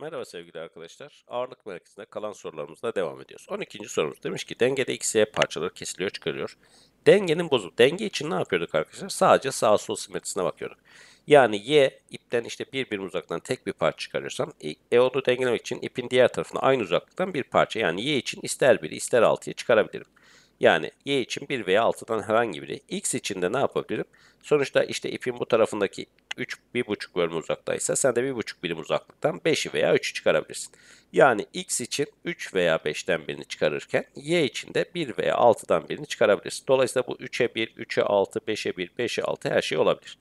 Merhaba sevgili arkadaşlar. Ağırlık merkezinde kalan sorularımızla devam ediyoruz. 12. sorumuz demiş ki dengede x'ye parçaları kesiliyor çıkarıyor. Dengenin bozu. Denge için ne yapıyorduk arkadaşlar? Sadece sağ sol simetrisine bakıyorduk. Yani y ipten işte bir bir uzaktan tek bir parça çıkarıyorsam e, e onu dengelemek için ipin diğer tarafına aynı uzaklıktan bir parça. Yani y için ister biri ister 6'ya çıkarabilirim. Yani y için 1 veya 6'dan herhangi biri. x için de ne yapabilirim? Sonuçta işte ipin bu tarafındaki 3 1,5 bölüm uzaktaysa sen de 1,5 birim uzaklıktan 5'i veya 3'ü çıkarabilirsin. Yani x için 3 veya 5'ten birini çıkarırken y için de 1 veya 6'dan birini çıkarabilirsin. Dolayısıyla bu 3'e 1, 3'e 6, 5'e 1, 5'e 6 her şey olabilir.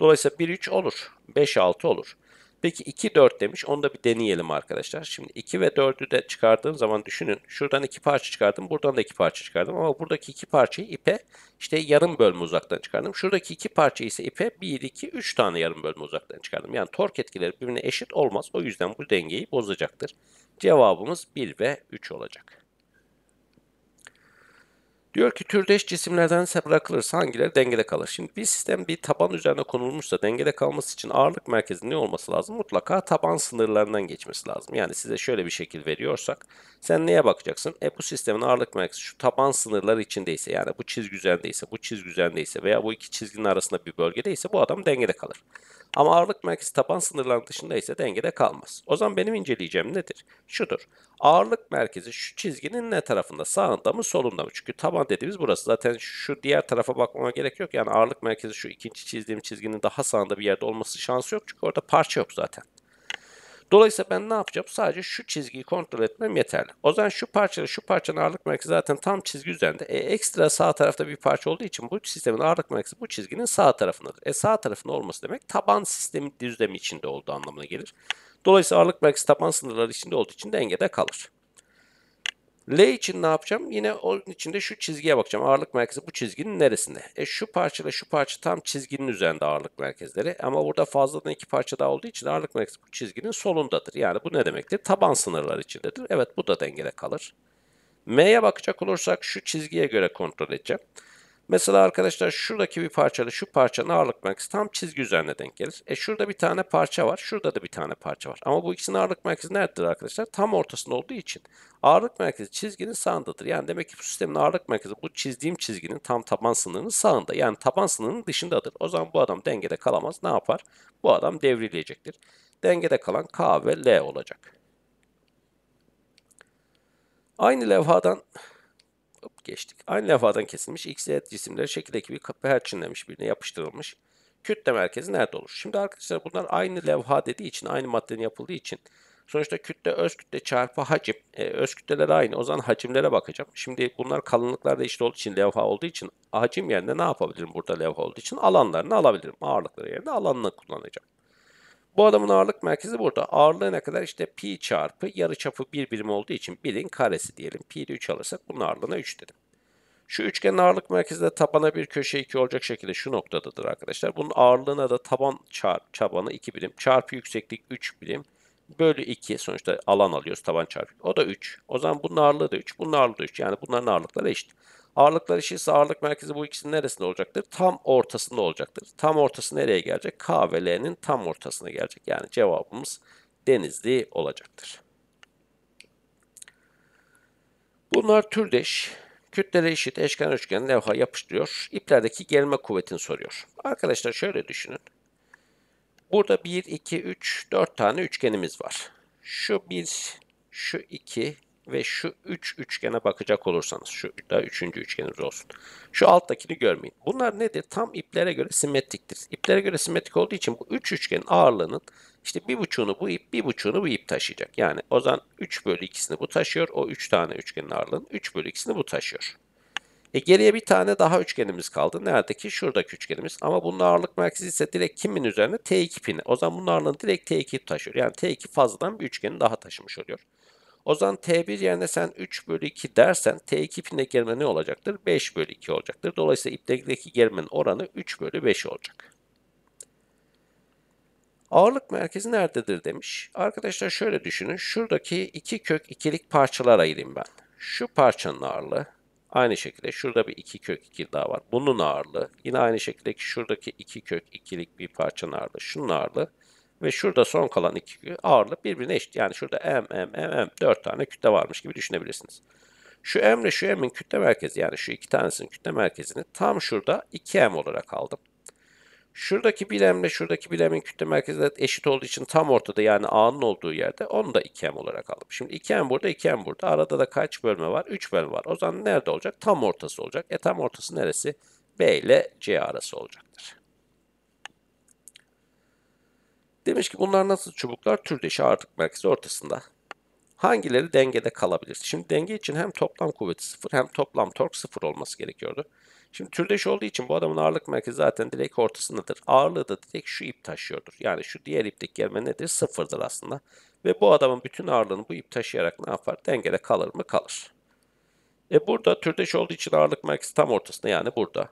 Dolayısıyla 1, 3 olur. 5, 6 olur. Peki 2 4 demiş. Onu da bir deneyelim arkadaşlar. Şimdi 2 ve 4'ü de çıkardığım zaman düşünün. Şuradan 2 parça çıkardım. Buradan da 2 parça çıkardım. Ama buradaki 2 parçayı ipe işte yarım bölme uzaktan çıkardım. Şuradaki 2 parçayı ise ipe 1, 2, 3 tane yarım bölme uzaktan çıkardım. Yani tork etkileri birbirine eşit olmaz. O yüzden bu dengeyi bozacaktır. Cevabımız 1 ve 3 olacak. Diyor ki türdeş cisimlerden bırakılırsa hangileri dengede kalır? Şimdi bir sistem bir taban üzerine konulmuşsa dengede kalması için ağırlık merkezinin ne olması lazım? Mutlaka taban sınırlarından geçmesi lazım. Yani size şöyle bir şekil veriyorsak sen neye bakacaksın? E bu sistemin ağırlık merkezi şu taban sınırları içindeyse yani bu çizgi üzerindeyse, bu çizgi üzerindeyse veya bu iki çizginin arasında bir bölgedeyse bu adam dengede kalır. Ama ağırlık merkezi taban sınırlarının dışında ise dengede kalmaz. O zaman benim inceleyeceğim nedir? Şudur. Ağırlık merkezi şu çizginin ne tarafında? Sağında mı solunda mı? Çünkü taban dediğimiz burası. Zaten şu diğer tarafa bakmama gerek yok. Yani ağırlık merkezi şu ikinci çizdiğim çizginin daha sağında bir yerde olması şansı yok. Çünkü orada parça yok zaten. Dolayısıyla ben ne yapacağım? Sadece şu çizgiyi kontrol etmem yeterli. O zaman şu parçayla şu parçanın ağırlık merkezi zaten tam çizgi üzerinde. E, ekstra sağ tarafta bir parça olduğu için bu sistemin ağırlık merkezi bu çizginin sağ tarafındadır. E sağ tarafında olması demek taban sistemi düzlemi içinde olduğu anlamına gelir. Dolayısıyla ağırlık merkezi taban sınırları içinde olduğu için dengede kalır. L için ne yapacağım? Yine onun içinde şu çizgiye bakacağım. Ağırlık merkezi bu çizginin neresinde? E şu parça ile şu parça tam çizginin üzerinde ağırlık merkezleri. Ama burada fazladan iki parça daha olduğu için ağırlık merkezi bu çizginin solundadır. Yani bu ne demektir? Taban sınırlar içindedir. Evet bu da dengede kalır. M'ye bakacak olursak şu çizgiye göre kontrol edeceğim. Mesela arkadaşlar şuradaki bir parçayla şu parçanın ağırlık merkezi tam çizgi üzerine denk gelir. E şurada bir tane parça var. Şurada da bir tane parça var. Ama bu ikisinin ağırlık merkezi nerededir arkadaşlar? Tam ortasında olduğu için. Ağırlık merkezi çizginin sağındadır. Yani demek ki bu sistemin ağırlık merkezi bu çizdiğim çizginin tam taban sınırının sağında. Yani taban sınırının dışındadır. O zaman bu adam dengede kalamaz. Ne yapar? Bu adam devrilecektir. Dengede kalan K ve L olacak. Aynı levhadan geçtik. Aynı levhadan kesilmiş x, y cisimleri şekildeki bir kapı her birine yapıştırılmış. Kütle merkezi nerede olur? Şimdi arkadaşlar bunlar aynı levha dediği için, aynı maddenin yapıldığı için sonuçta kütle öz kütle çarpı hacim. E, öz kütleler aynı. O zaman hacimlere bakacağım. Şimdi bunlar kalınlıklarda eşit olduğu için, levha olduğu için hacim yerine ne yapabilirim burada levha olduğu için? Alanlarını alabilirim. Ağırlıkları yerine alanını kullanacağım. Bu adamın ağırlık merkezi burada. Ağırlığı ne kadar? İşte pi çarpı yarı çapı bir birim olduğu için birin karesi diyelim. Pi'yi 3 alırsak bunun ağırlığına 3 dedim. Şu üçgenin ağırlık merkezi de tabana bir köşe 2 olacak şekilde şu noktadadır arkadaşlar. Bunun ağırlığına da taban çar çabanı 2 birim çarpı yükseklik 3 birim bölü 2 sonuçta alan alıyoruz taban çarpı. O da 3. O zaman bunun ağırlığı da 3. Bunun ağırlığı da 3. Yani bunların ağırlıkları eşit. Ağırlıklar eşitse ağırlık merkezi bu ikisinin neresinde olacaktır? Tam ortasında olacaktır. Tam ortası nereye gelecek? K ve L'nin tam ortasına gelecek. Yani cevabımız Denizli olacaktır. Bunlar türdeş. Kütlere eşit eşkenar üçgen levha yapıştırıyor. İplerdeki gelme kuvvetini soruyor. Arkadaşlar şöyle düşünün. Burada 1, 2, 3, 4 tane üçgenimiz var. Şu 1, şu 2, ve şu üç üçgene bakacak olursanız şu da üçüncü üçgenimiz olsun. Şu alttakini görmeyin. Bunlar nedir? Tam iplere göre simetriktir. İplere göre simetrik olduğu için bu üç üçgenin ağırlığının işte bir buçuğunu bu ip, bir buçuğunu bu ip taşıyacak. Yani o zaman 3 bölü 2'sini bu taşıyor. O 3 tane üçgenin ağırlığının 3 bölü 2'sini bu taşıyor. E geriye bir tane daha üçgenimiz kaldı. Nerede ki? Şuradaki üçgenimiz. Ama bunun ağırlık merkezi ise direkt kimin üzerine? T2 pini. O zaman bunun ağırlığını direkt T2 taşıyor. Yani T2 fazladan bir üçgeni daha taşımış oluyor. Ozan T1 yerine sen 3 bölü 2 dersen T2 ipine germe ne olacaktır? 5 bölü 2 olacaktır. Dolayısıyla ipteki germenin oranı 3 bölü 5 olacak. Ağırlık merkezi nerededir demiş. Arkadaşlar şöyle düşünün. Şuradaki iki kök ikilik parçalar ayırayım ben. Şu parçanın ağırlığı. Aynı şekilde şurada bir iki kök iki daha var. Bunun ağırlığı. Yine aynı şekilde şuradaki iki kök ikilik bir parçanın ağırlığı. Şunun ağırlığı. Ve şurada son kalan iki ağırlık birbirine eşit. Yani şurada M, M, M, M 4 tane kütle varmış gibi düşünebilirsiniz. Şu M ile şu M'in kütle merkezi yani şu iki tanesinin kütle merkezini tam şurada 2M olarak aldım. Şuradaki bilemle şuradaki m'in kütle merkezi eşit olduğu için tam ortada yani A'nın olduğu yerde onu da 2M olarak aldım. Şimdi 2M burada 2M burada. Arada da kaç bölme var? 3 bölme var. O zaman nerede olacak? Tam ortası olacak. E tam ortası neresi? B ile C arası olacaktır. Demiş ki bunlar nasıl çubuklar? Türdeşi ağırlık merkezi ortasında. Hangileri dengede kalabilir? Şimdi denge için hem toplam kuvveti sıfır hem toplam tork sıfır olması gerekiyordu. Şimdi türdeş olduğu için bu adamın ağırlık merkezi zaten direkt ortasındadır. Ağırlığı da direkt şu ip taşıyordur. Yani şu diğer ipteki gelme nedir? Sıfırdır aslında. Ve bu adamın bütün ağırlığını bu ip taşıyarak ne yapar? Dengede kalır mı? Kalır. E burada türdeş olduğu için ağırlık merkezi tam ortasında yani burada.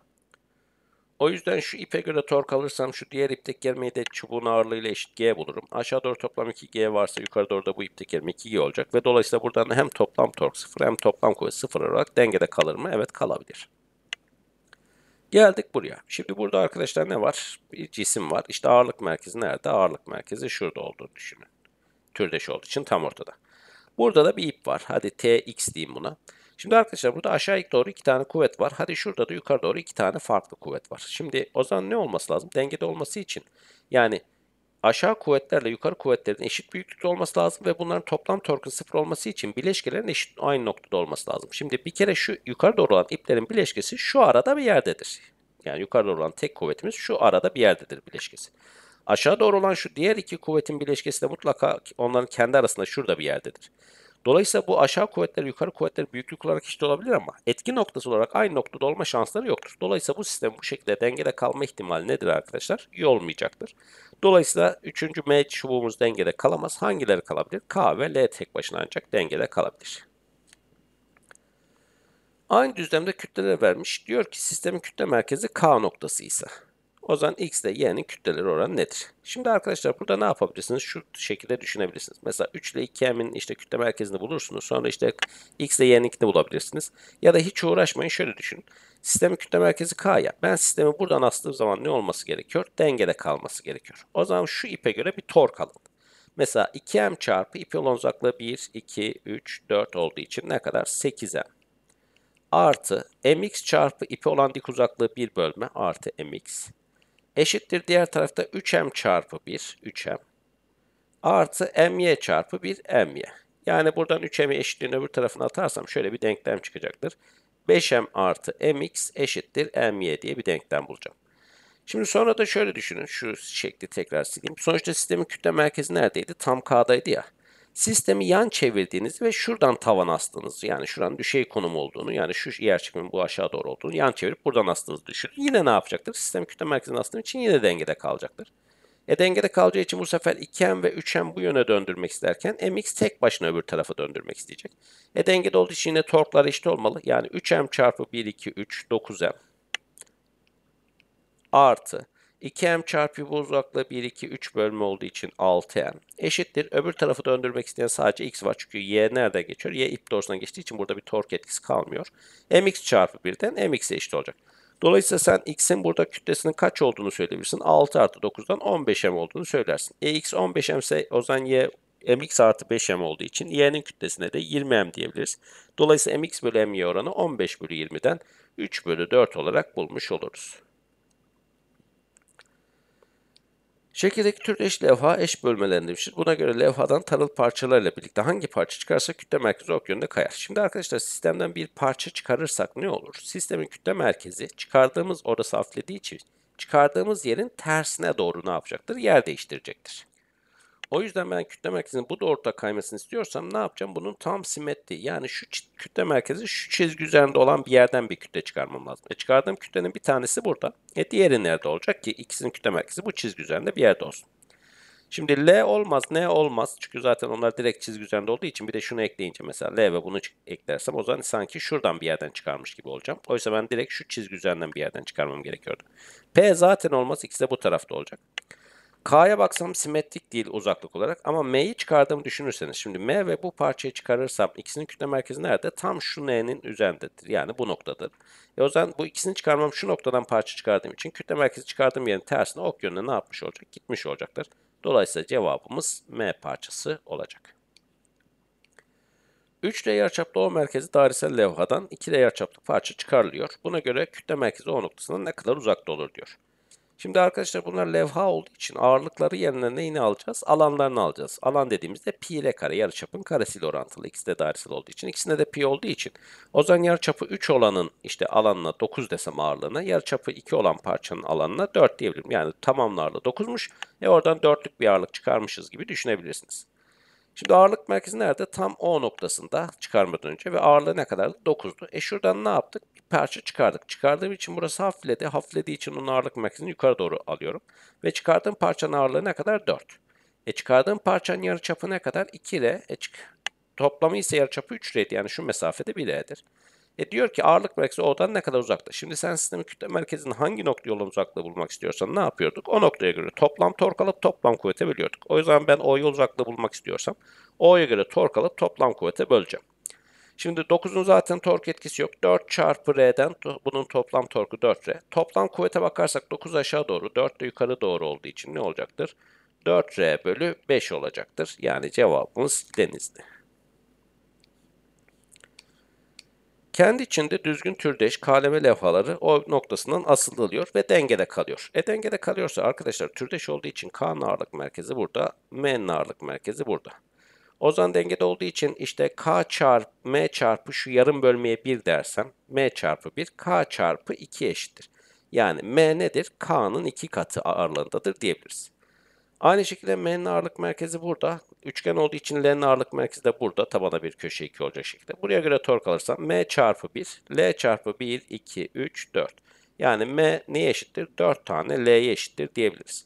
O yüzden şu ipe göre tork alırsam şu diğer ipteki germeyi de çubuğun ağırlığıyla eşit G bulurum. Aşağı doğru toplam 2G varsa yukarı doğru da bu ipteki germe 2G olacak. Ve dolayısıyla buradan hem toplam tork sıfır hem toplam kuvvet sıfır olarak dengede kalır mı? Evet kalabilir. Geldik buraya. Şimdi burada arkadaşlar ne var? Bir cisim var. İşte ağırlık merkezi nerede? Ağırlık merkezi şurada olduğunu düşünün. Türdeş olduğu için tam ortada. Burada da bir ip var. Hadi TX diyeyim buna. Şimdi arkadaşlar burada aşağı doğru iki tane kuvvet var. Hadi şurada da yukarı doğru iki tane farklı kuvvet var. Şimdi o zaman ne olması lazım? Dengede olması için. Yani aşağı kuvvetlerle yukarı kuvvetlerin eşit büyüklükte olması lazım ve bunların toplam torkun sıfır olması için bileşkelerin eşit aynı noktada olması lazım. Şimdi bir kere şu yukarı doğru olan iplerin bileşkesi şu arada bir yerdedir. Yani yukarı doğru olan tek kuvvetimiz şu arada bir yerdedir bileşkesi. Aşağı doğru olan şu diğer iki kuvvetin bileşkesi de mutlaka onların kendi arasında şurada bir yerdedir. Dolayısıyla bu aşağı kuvvetler yukarı kuvvetler büyüklük olarak işte olabilir ama etki noktası olarak aynı noktada olma şansları yoktur. Dolayısıyla bu sistem bu şekilde dengede kalma ihtimali nedir arkadaşlar? İyi olmayacaktır. Dolayısıyla 3. M çubuğumuz dengede kalamaz. Hangileri kalabilir? K ve L tek başına ancak dengede kalabilir. Aynı düzlemde kütleler vermiş. Diyor ki sistemin kütle merkezi K noktası ise o zaman x ile y'nin kütleleri oranı nedir? Şimdi arkadaşlar burada ne yapabilirsiniz? Şu şekilde düşünebilirsiniz. Mesela 3 ile 2m'in işte kütle merkezini bulursunuz. Sonra işte x ile y'ninkini bulabilirsiniz. Ya da hiç uğraşmayın şöyle düşünün. Sistemin kütle merkezi k ya. Ben sistemi buradan astığım zaman ne olması gerekiyor? Dengede kalması gerekiyor. O zaman şu ipe göre bir tork alın. Mesela 2m çarpı ipi olan uzaklığı 1, 2, 3, 4 olduğu için ne kadar? 8m artı mx çarpı ipi olan dik uzaklığı 1 bölme artı mx eşittir diğer tarafta 3m çarpı 1, 3m artı my çarpı 1 my. Yani buradan 3m'i eşitliğin öbür tarafına atarsam şöyle bir denklem çıkacaktır. 5m artı mx eşittir my diye bir denklem bulacağım. Şimdi sonra da şöyle düşünün. Şu şekli tekrar sileyim. Sonuçta sistemin kütle merkezi neredeydi? Tam K'daydı ya sistemi yan çevirdiğiniz ve şuradan tavan astığınız yani şuranın düşey konum olduğunu yani şu yer çekiminin bu aşağı doğru olduğunu yan çevirip buradan astığınızı düşünün. Yine ne yapacaktır? Sistem kütle merkezine astığım için yine dengede kalacaktır. E dengede kalacağı için bu sefer 2M ve 3M bu yöne döndürmek isterken MX tek başına öbür tarafa döndürmek isteyecek. E dengede olduğu için yine torklar eşit olmalı. Yani 3M çarpı 1, 2, 3, 9M artı 2m çarpı bu uzaklığı 1, 2, 3 bölme olduğu için 6m eşittir. Öbür tarafı döndürmek isteyen sadece x var. Çünkü y nerede geçiyor? Y ip doğrusundan geçtiği için burada bir tork etkisi kalmıyor. mx çarpı 1'den mx'e eşit olacak. Dolayısıyla sen x'in burada kütlesinin kaç olduğunu söyleyebilirsin. 6 artı 9'dan 15m olduğunu söylersin. E x 15m ise o zaman y mx artı 5m olduğu için y'nin kütlesine de 20m diyebiliriz. Dolayısıyla mx bölü y oranı 15 bölü 20'den 3 bölü 4 olarak bulmuş oluruz. Şekildeki tür eş levha eş bölmelerine demiştir. Buna göre levhadan tarıl parçalarla birlikte hangi parça çıkarsa kütle merkezi ok yönünde kayar. Şimdi arkadaşlar sistemden bir parça çıkarırsak ne olur? Sistemin kütle merkezi çıkardığımız orası hafiflediği için çıkardığımız yerin tersine doğru ne yapacaktır? Yer değiştirecektir. O yüzden ben kütle merkezinin bu doğrultuda kaymasını istiyorsam ne yapacağım? Bunun tam simetri, yani şu kütle merkezi şu çizgi üzerinde olan bir yerden bir kütle çıkarmam lazım. E çıkardığım kütlenin bir tanesi burada. E diğeri nerede olacak ki? ikisinin kütle merkezi bu çizgi üzerinde bir yerde olsun. Şimdi L olmaz, N olmaz. Çünkü zaten onlar direkt çizgi üzerinde olduğu için bir de şunu ekleyince mesela L ve bunu eklersem o zaman sanki şuradan bir yerden çıkarmış gibi olacağım. Oysa ben direkt şu çizgi üzerinden bir yerden çıkarmam gerekiyordu. P zaten olmaz, ikisi de bu tarafta olacak. K'ya baksam simetrik değil uzaklık olarak ama M'yi çıkardığımı düşünürseniz şimdi M ve bu parçayı çıkarırsam ikisinin kütle merkezi nerede? Tam şu N'nin üzerindedir. Yani bu noktadır. E o zaman bu ikisini çıkarmam şu noktadan parça çıkardığım için kütle merkezi çıkardığım yerin tersine ok yönüne ne yapmış olacak? Gitmiş olacaktır. Dolayısıyla cevabımız M parçası olacak. 3 ile yarıçaplı O merkezi dairesel levhadan 2 ile yarıçaplı parça çıkarılıyor. Buna göre kütle merkezi O noktasından ne kadar uzakta olur diyor. Şimdi arkadaşlar bunlar levha olduğu için ağırlıkları yerine neyini alacağız? Alanlarını alacağız. Alan dediğimizde pi ile kare yarıçapın karesiyle orantılı. İkisi de dairesel olduğu için. ikisinde de pi olduğu için. O zaman yarıçapı 3 olanın işte alanına 9 desem ağırlığına, yarıçapı 2 olan parçanın alanına 4 diyebilirim. Yani tamamın ağırlığı 9'muş. E oradan 4'lük bir ağırlık çıkarmışız gibi düşünebilirsiniz. Şimdi ağırlık merkezi nerede? Tam O noktasında çıkarmadan önce ve ağırlığı ne kadardı? 9'du. E şuradan ne yaptık? Bir parça çıkardık. Çıkardığım için burası hafifledi. Hafiflediği için onun ağırlık merkezini yukarı doğru alıyorum. Ve çıkardığım parçanın ağırlığı ne kadar? 4. E çıkardığım parçanın yarı çapı ne kadar? 2 ile. E toplamı ise yarı çapı 3 R'di. Yani şu mesafede 1 R'dir. E diyor ki ağırlık merkezi O'dan ne kadar uzakta? Şimdi sen sistemin kütle merkezinin hangi nokta yolun uzaklığı bulmak istiyorsan ne yapıyorduk? O noktaya göre toplam tork alıp toplam kuvvete bölüyorduk. O yüzden ben O'yu uzaklığı bulmak istiyorsam O'ya göre tork alıp toplam kuvvete böleceğim. Şimdi 9'un zaten tork etkisi yok. 4 çarpı R'den bunun toplam torku 4R. Toplam kuvvete bakarsak 9 aşağı doğru 4 de yukarı doğru olduğu için ne olacaktır? 4R bölü 5 olacaktır. Yani cevabımız denizli. Kendi içinde düzgün türdeş kaleme levhaları o noktasından asılılıyor ve dengede kalıyor. E dengede kalıyorsa arkadaşlar türdeş olduğu için K ağırlık merkezi burada, M ağırlık merkezi burada. O zaman dengede olduğu için işte K çarpı M çarpı şu yarım bölmeye 1 dersem M çarpı 1 K çarpı 2 eşittir. Yani M nedir? K'nın 2 katı ağırlığındadır diyebiliriz. Aynı şekilde M'nin ağırlık merkezi burada. Üçgen olduğu için L'nin ağırlık merkezi de burada. Tabana bir köşe 2 olacak şekilde. Buraya göre tork alırsam M çarpı 1, L çarpı 1, 2, 3, 4. Yani M neye eşittir? 4 tane L'ye eşittir diyebiliriz.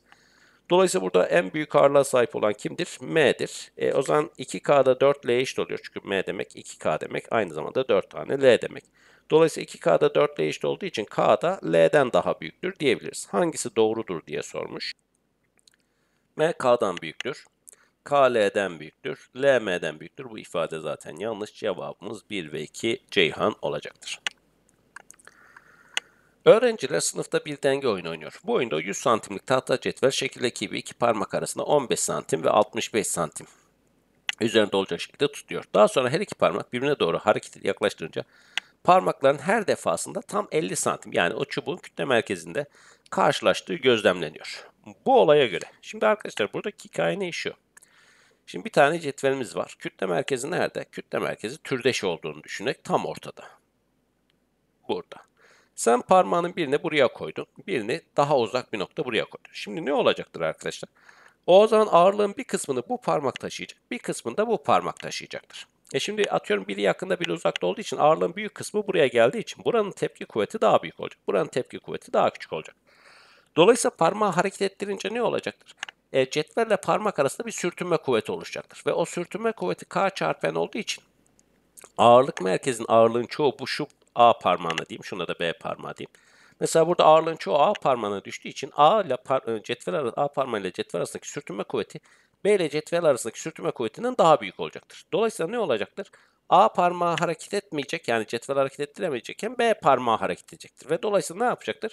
Dolayısıyla burada en büyük ağırlığa sahip olan kimdir? M'dir. E, o zaman 2K'da 4 L eşit oluyor. Çünkü M demek 2K demek. Aynı zamanda 4 tane L demek. Dolayısıyla 2K'da 4 L eşit olduğu için K'da L'den daha büyüktür diyebiliriz. Hangisi doğrudur diye sormuş. M K'dan büyüktür. K L'den büyüktür. L M'den büyüktür. Bu ifade zaten yanlış. Cevabımız 1 ve 2 Ceyhan olacaktır. Öğrenciler sınıfta bir denge oyunu oynuyor. Bu oyunda 100 santimlik tahta cetvel şekildeki gibi iki parmak arasında 15 santim ve 65 santim üzerinde olacak şekilde tutuyor. Daha sonra her iki parmak birbirine doğru hareket yaklaştırınca parmakların her defasında tam 50 santim yani o çubuğun kütle merkezinde karşılaştığı gözlemleniyor bu olaya göre. Şimdi arkadaşlar buradaki hikaye ne şu? Şimdi bir tane cetvelimiz var. Kütle merkezi nerede? Kütle merkezi türdeş olduğunu düşünerek tam ortada. Burada. Sen parmağının birini buraya koydun. Birini daha uzak bir nokta buraya koydun. Şimdi ne olacaktır arkadaşlar? O zaman ağırlığın bir kısmını bu parmak taşıyacak. Bir kısmını da bu parmak taşıyacaktır. E şimdi atıyorum biri yakında biri uzakta olduğu için ağırlığın büyük kısmı buraya geldiği için buranın tepki kuvveti daha büyük olacak. Buranın tepki kuvveti daha küçük olacak. Dolayısıyla parmağı hareket ettirince ne olacaktır? E, cetvelle parmak arasında bir sürtünme kuvveti oluşacaktır. Ve o sürtünme kuvveti K çarpen olduğu için ağırlık merkezin ağırlığın çoğu bu şu A parmağına diyeyim. Şuna da B parmağı diyeyim. Mesela burada ağırlığın çoğu A parmağına düştüğü için A ile par e, cetvel arası, A parmağı ile cetvel arasındaki sürtünme kuvveti B ile cetvel arasındaki sürtünme kuvvetinden daha büyük olacaktır. Dolayısıyla ne olacaktır? A parmağı hareket etmeyecek yani cetvel hareket ettiremeyecekken B parmağı hareket edecektir. Ve dolayısıyla ne yapacaktır?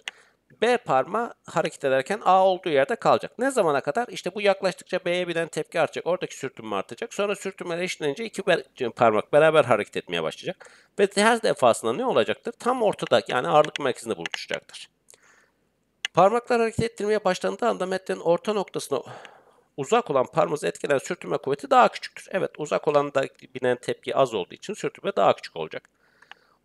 B parmağı hareket ederken A olduğu yerde kalacak. Ne zamana kadar? İşte bu yaklaştıkça B'ye birden tepki artacak. Oradaki sürtünme artacak. Sonra sürtünmeler eşitlenince iki parmak beraber hareket etmeye başlayacak. Ve her defasında ne olacaktır? Tam ortada yani ağırlık merkezinde buluşacaktır. Parmaklar hareket ettirmeye başlandığı anda metrenin orta noktasına uzak olan parmağı etkilen sürtünme kuvveti daha küçüktür. Evet uzak olanda binen tepki az olduğu için sürtünme daha küçük olacak.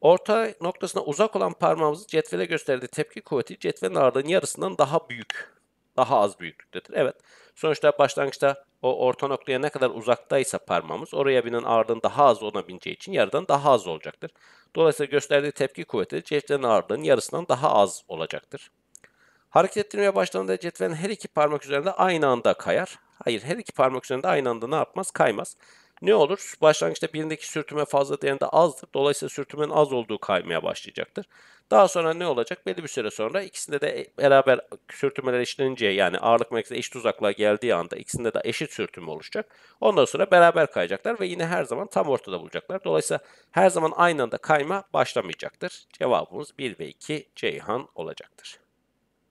Orta noktasına uzak olan parmağımızı cetvele gösterdiği tepki kuvveti cetvelin ağırlığının yarısından daha büyük. Daha az büyüklüktedir. Evet. Sonuçta başlangıçta o orta noktaya ne kadar uzaktaysa parmağımız oraya binen ağırlığın daha az ona bineceği için yarıdan daha az olacaktır. Dolayısıyla gösterdiği tepki kuvveti cetvelin ağırlığının yarısından daha az olacaktır. Hareket ettirmeye başladığında cetvelin her iki parmak üzerinde aynı anda kayar. Hayır her iki parmak üzerinde aynı anda ne yapmaz? Kaymaz. Ne olur? Başlangıçta birindeki sürtünme fazla değerinde azdır. Dolayısıyla sürtünmenin az olduğu kaymaya başlayacaktır. Daha sonra ne olacak? Belli bir süre sonra ikisinde de beraber sürtünmeler eşitlenince yani ağırlık merkezi eşit uzaklığa geldiği anda ikisinde de eşit sürtünme oluşacak. Ondan sonra beraber kayacaklar ve yine her zaman tam ortada bulacaklar. Dolayısıyla her zaman aynı anda kayma başlamayacaktır. Cevabımız 1 ve 2 Ceyhan olacaktır.